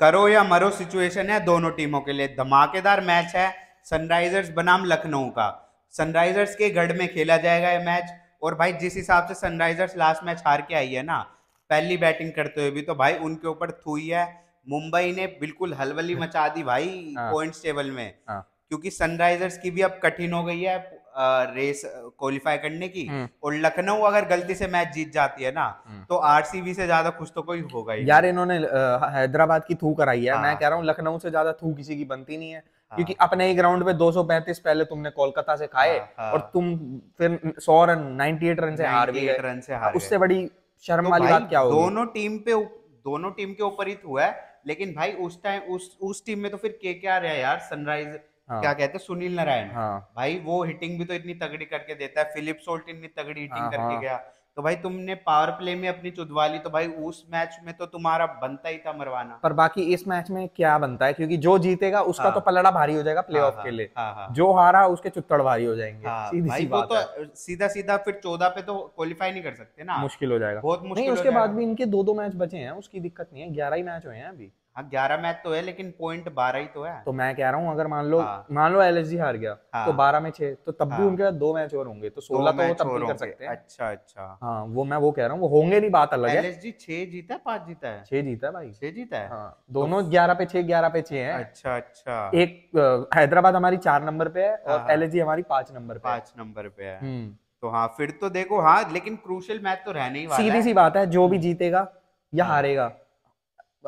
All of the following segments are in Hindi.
करो या मरो सिचुएशन है दोनों टीमों के लिए धमाकेदार मैच है सनराइजर्स बनाम लखनऊ का सनराइजर्स के गढ़ में खेला जाएगा ये मैच और भाई जिस हिसाब से सनराइजर्स लास्ट मैच हार के आई है ना पहली बैटिंग करते हुए भी तो भाई उनके ऊपर थूई है मुंबई ने बिल्कुल हलवली मचा दी भाई पॉइंट्स हाँ। टेबल में हाँ। क्योंकि सनराइजर्स की भी अब कठिन हो गई है रेस क्वालिफाई करने की हम्म। और लखनऊ अगर गलती से मैच जीत जाती है ना हम्म। तो आरसीबी से ज्यादा खुश तो कोई होगा ही यार इन्होंने हैदराबाद की थू कराई है हाँ। मैं कह रहा हूँ लखनऊ से ज्यादा थू किसी की बनती नहीं है हाँ। क्योंकि अपने ही ग्राउंड पे 235 पहले तुमने कोलकाता से खाए हाँ, हाँ। और तुम फिर 100 रन 98 रन से हार गए रन से हार उससे बड़ी शर्म तो वाली बात क्या होगी दोनों टीम पे दोनों टीम के ऊपर ही थू है लेकिन भाई उस टाइम उस उस टीम में तो फिर के क्या रहा यार सनराइज हाँ, क्या कहते हैं सुनील नारायण हाँ, भाई वो हिटिंग भी तो इतनी तगड़ी करके देता है फिलिप सोल्ट इतनी तगड़ी हिटिंग हाँ, करके हाँ। गया तो भाई तुमने पावर प्ले में अपनी चुदवा ली तो भाई उस मैच में तो तुम्हारा बनता ही था मरवाना पर बाकी इस मैच में क्या बनता है क्योंकि जो जीतेगा उसका तो हाँ, तो पलड़ा भारी हो जाएगा प्ले ऑफ हाँ, हाँ, के लिए हाँ, हाँ, जो हारा उसके चुत्तड़ भारी हो जाएंगे हाँ, सीधी भाई सी बात तो है। सीधा सीधा फिर चौदह पे तो क्वालिफाई नहीं कर सकते ना मुश्किल हो जाएगा बहुत मुश्किल उसके बाद भी इनके दो दो मैच बचे हैं उसकी दिक्कत नहीं है ग्यारह ही मैच हुए हैं अभी हाँ, ग्यारह मैच तो है लेकिन पॉइंट बारह ही तो है तो मैं कह रहा हूँ अगर मान लो हाँ। मान लो एल हार गया हाँ। तो बारह में छह तो तब भी हाँ। उनके पास दो मैच और होंगे तो सोलह तो तब भी कर सकते हैं अच्छा अच्छा हाँ वो मैं वो कह रहा हूँ वो होंगे नहीं बात अलग है एल छह जीता है पांच जीता है छह जीता है भाई छह जीता है हाँ, दोनों ग्यारह पे छह ग्यारह पे छह है अच्छा अच्छा एक हैदराबाद हमारी चार नंबर पे है और एल हमारी पांच नंबर पे पांच नंबर पे है हम्म। तो हाँ फिर तो देखो हाँ लेकिन क्रूशल मैच तो रहने ही वाला सीधी सी बात है जो भी हम्म। जीतेगा या हारेगा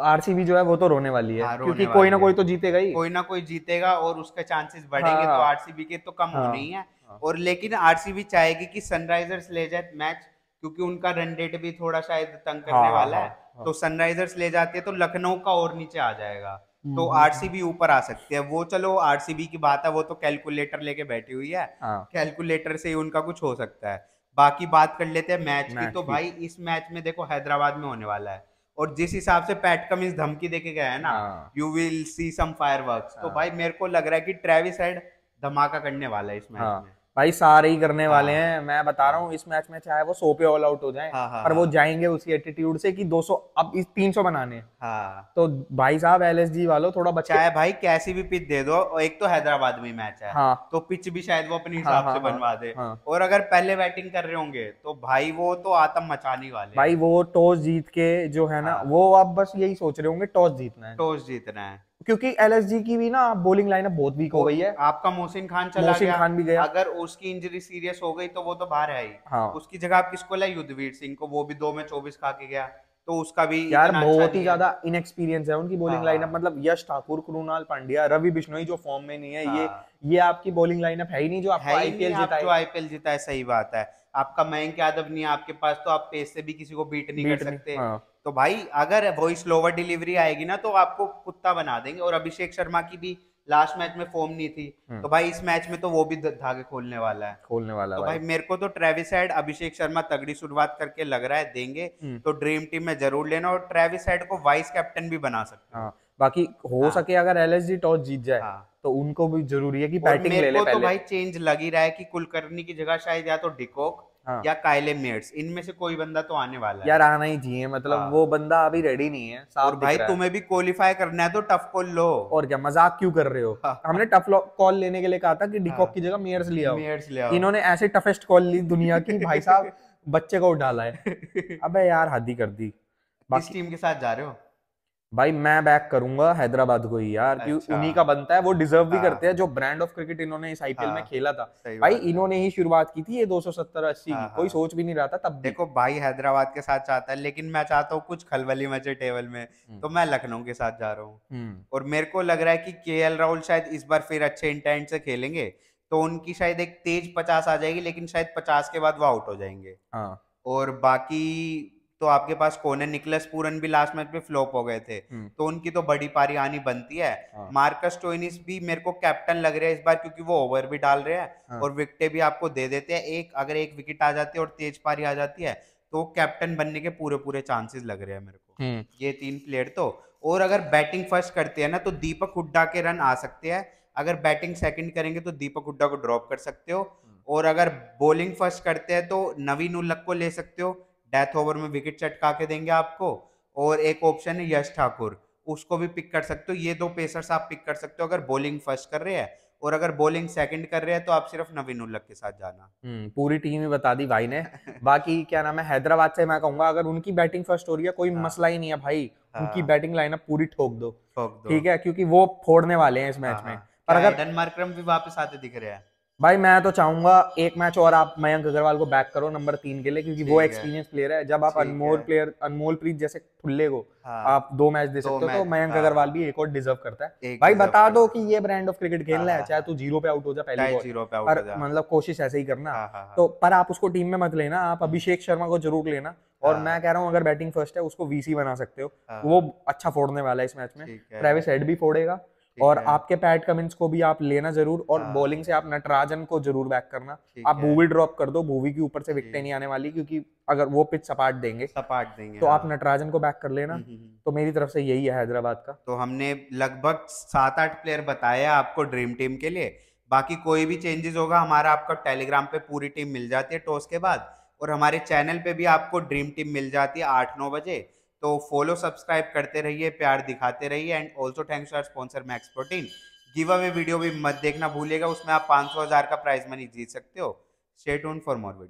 आरसीबी जो है वो तो रोने वाली है हाँ, क्योंकि कोई ना कोई तो जीतेगा ही कोई ना कोई जीतेगा और उसके चांसेस हाँ, बढ़ेंगे तो हाँ, तो आरसीबी के तो कम हाँ, होने ही है हाँ, और लेकिन आरसीबी चाहेगी कि सनराइजर्स ले जाए मैच क्योंकि उनका रन रेट भी थोड़ा शायद तंग करने हाँ, वाला हाँ, है हाँ। तो सनराइजर्स ले जाते हैं तो लखनऊ का और नीचे आ जाएगा हम्म, तो हम्म, आरसीबी हम्म। ऊपर आ सकती है वो चलो आरसीबी की बात है वो तो कैलकुलेटर लेके बैठी हुई है कैलकुलेटर से ही उनका कुछ हो सकता है बाकी बात कर लेते हैं मैच की तो भाई इस मैच में देखो हैदराबाद में होने वाला है और जिस हिसाब से पैट कमिंस धमकी देके गया है ना you will see some fireworks तो हाँ। भाई मेरे को लग रहा है कि ट्रेविस हेड धमाका करने वाला है इस मैच हाँ। में भाई सारे ही करने हाँ। वाले हैं मैं बता रहा हूँ इस मैच में चाहे वो सो पे ऑल आउट हो जाए हाँ, हाँ, पर वो जाएंगे उसी एटीट्यूड से कि 200 अब इस 300 बनाने हाँ, तो भाई साहब एल एस जी वालों थोड़ा बचा है भाई कैसी भी पिच दे दो और एक तो हैदराबाद में मैच है हाँ, तो पिच भी शायद वो अपने हिसाब से बनवा दे और अगर पहले बैटिंग कर रहे होंगे तो भाई वो तो आतम मचाने वाले भाई वो टॉस जीत के जो है ना वो अब बस यही सोच रहे होंगे टॉस जीतना है टॉस जीतना है क्योंकि एल की भी ना बोलिंग लाइनअप बहुत वीक हो गई है आपका मोहसिन खान चला गया खान भी गया अगर उसकी इंजरी सीरियस हो गई तो वो तो बाहर है ही हाँ। उसकी जगह आप किसको लाए युद्धवीर सिंह को वो भी दो में चौबीस खा के गया तो उसका भी यार अच्छा बहुत ही ज्यादा इनएक्सपीरियंस है उनकी बोलिंग लाइनअप हाँ। मतलब यश ठाकुर कृणाल पांड्या रवि बिश्नोई जो फॉर्म में नहीं है ये हाँ। ये आपकी बोलिंग लाइनअप है ही नहीं जो आपको आईपीएल जीता है आईपीएल जीता है सही बात है आपका मयंक यादव नहीं है आपके पास तो आप पेस से भी किसी को बीट नहीं बीट कर सकते नहीं, हाँ। तो भाई अगर वॉइस लोअर डिलीवरी आएगी ना तो आपको कुत्ता बना देंगे और अभिषेक शर्मा की भी लास्ट मैच में फॉर्म नहीं थी हम्म। तो भाई इस मैच में तो वो भी धागे खोलने वाला है खोलने वाला तो भाई, भाई मेरे को तो ट्रेविस हेड अभिषेक शर्मा तगड़ी शुरुआत करके लग रहा है देंगे हम्म। तो ड्रीम टीम में जरूर लेना और ट्रेविस हेड को वाइस कैप्टन भी बना सकते हैं हाँ, बाकी हो हाँ। सके अगर एल टॉस जीत जाए हाँ। तो उनको भी जरूरी है कि बैटिंग ले ले तो पहले तो भाई चेंज लग ही रहा है कि कुलकर्णी की जगह शायद या तो डिकोक हाँ। या कायले मेट्स इनमें से कोई बंदा तो आने वाला है यार आना ही चाहिए मतलब हाँ। वो बंदा अभी रेडी नहीं है और भाई तुम्हें भी क्वालिफाई करना है तो टफ कॉल लो और क्या मजाक क्यों कर रहे हो हाँ। हमने टफ कॉल लेने के लिए कहा था कि डिकॉक हाँ। की जगह मेयर्स लिया मेयर्स लिया इन्होंने ऐसे टफेस्ट कॉल ली दुनिया की भाई साहब बच्चे को उठाला है अब यार हादी कर दी किस टीम के साथ जा रहे हो भाई मैं बैक करूंगा हैदराबाद को ही यार अच्छा। उन्हीं का बनता है वो डिजर्व भी हाँ। करते हैं जो ब्रांड ऑफ क्रिकेट इन्होंने इस आईपीएल में हाँ, खेला था भाई इन्होंने ही शुरुआत की थी ये 270 80 हाँ, की कोई सोच भी नहीं रहा था तब देखो भाई हैदराबाद के साथ चाहता है लेकिन मैं चाहता हूँ कुछ खलबली मचे टेबल में हम्म। तो मैं लखनऊ के साथ जा रहा हूँ हम्म। और मेरे को लग रहा है की के राहुल शायद इस बार फिर अच्छे इंटेंट से खेलेंगे तो उनकी शायद एक तेज पचास आ जाएगी लेकिन शायद पचास के बाद वो आउट हो जाएंगे और बाकी तो आपके पास कोने निकलस पूरन भी लास्ट मैच में फ्लॉप हो गए थे हम्म। तो उनकी तो बड़ी पारी आनी बनती है हाँ। मार्कस टोइनिस भी मेरे को कैप्टन लग रहे हैं इस बार क्योंकि वो ओवर भी डाल रहे हैं हाँ। और विकटे भी आपको दे देते हैं एक अगर एक विकेट आ जाती है और तेज पारी आ जाती है तो कैप्टन बनने के पूरे पूरे चांसेस लग रहे हैं मेरे को हम्म। ये तीन प्लेयर तो और अगर बैटिंग फर्स्ट करते हैं ना तो दीपक हुड्डा के रन आ सकते हैं अगर बैटिंग सेकंड करेंगे तो दीपक हुड्डा को ड्रॉप कर सकते हो हम्म। और अगर बॉलिंग फर्स्ट करते हैं तो नवीन उल्लक को ले सकते हो डेथ ओवर में विकेट चटका के देंगे आपको और एक ऑप्शन है यश ठाकुर उसको भी पिक कर सकते हो ये दो पेसर्स आप पिक कर सकते हो अगर बॉलिंग फर्स्ट कर रहे हैं और अगर बॉलिंग सेकंड कर रहे हैं तो आप सिर्फ नवीन उल्लक के साथ जाना हम्म, पूरी टीम ही बता दी भाई ने बाकी क्या नाम है हैदराबाद से मैं कहूंगा अगर उनकी बैटिंग फर्स्ट हो रही है कोई हाँ। मसला ही नहीं है भाई हाँ। उनकी बैटिंग लाइनअप पूरी ठोक दो ठीक है क्योंकि वो फोड़ने वाले हैं इस मैच हाँ, हाँ। में पर अगर डेनमार्क भी वापस आते दिख रहे हैं भाई मैं तो चाहूंगा एक मैच और आप मयंक अग्रवाल को बैक करो नंबर तीन के लिए क्योंकि वो एक्सपीरियंस प्लेयर है जब आप अनमोल प्लेयर अनमोल प्रीत जैसे खुल्ले को हाँ, आप दो मैच दे सकते हो तो मयंक हाँ, अग्रवाल भी एक और डिजर्व करता है भाई बता दो कि ये ब्रांड ऑफ क्रिकेट खेलना है हाँ, हाँ। चाहे तू जीरो पे आउट हो जा पहले जीरो पे आउट मतलब कोशिश ऐसे ही करना हाँ, तो पर आप उसको टीम में मत लेना आप अभिषेक शर्मा को जरूर लेना और हाँ। मैं कह रहा हूँ अगर बैटिंग फर्स्ट है उसको वीसी बना सकते हो हाँ। वो अच्छा फोड़ने वाला है इस मैच में प्राइवेट हेड भी फोड़ेगा और आपके पैट कमिंस को भी आप लेना जरूर और बॉलिंग हाँ। से आप नटराजन को जरूर बैक करना आप भूवी ड्रॉप कर दो भूवी के ऊपर से विकटे नहीं आने वाली क्योंकि अगर वो पिच सपाट देंगे सपाट देंगे तो हाँ। आप नटराजन को बैक कर लेना हम्म, हम्म, हम्म। तो मेरी तरफ से यही है हैदराबाद का तो हमने लगभग सात आठ प्लेयर बताया आपको ड्रीम टीम के लिए बाकी कोई भी चेंजेस होगा हमारा आपका टेलीग्राम पे पूरी टीम मिल जाती है टॉस के बाद और हमारे चैनल पे भी आपको ड्रीम टीम मिल जाती है आठ नौ बजे तो फॉलो सब्सक्राइब करते रहिए प्यार दिखाते रहिए and also thanks our sponsor Max Protein giveaway video भी मत देखना भूलिएगा उसमें आप पाँच सौ हज़ार का प्राइज मनी जीत सकते हो स्टेट फॉर मोर वीडियो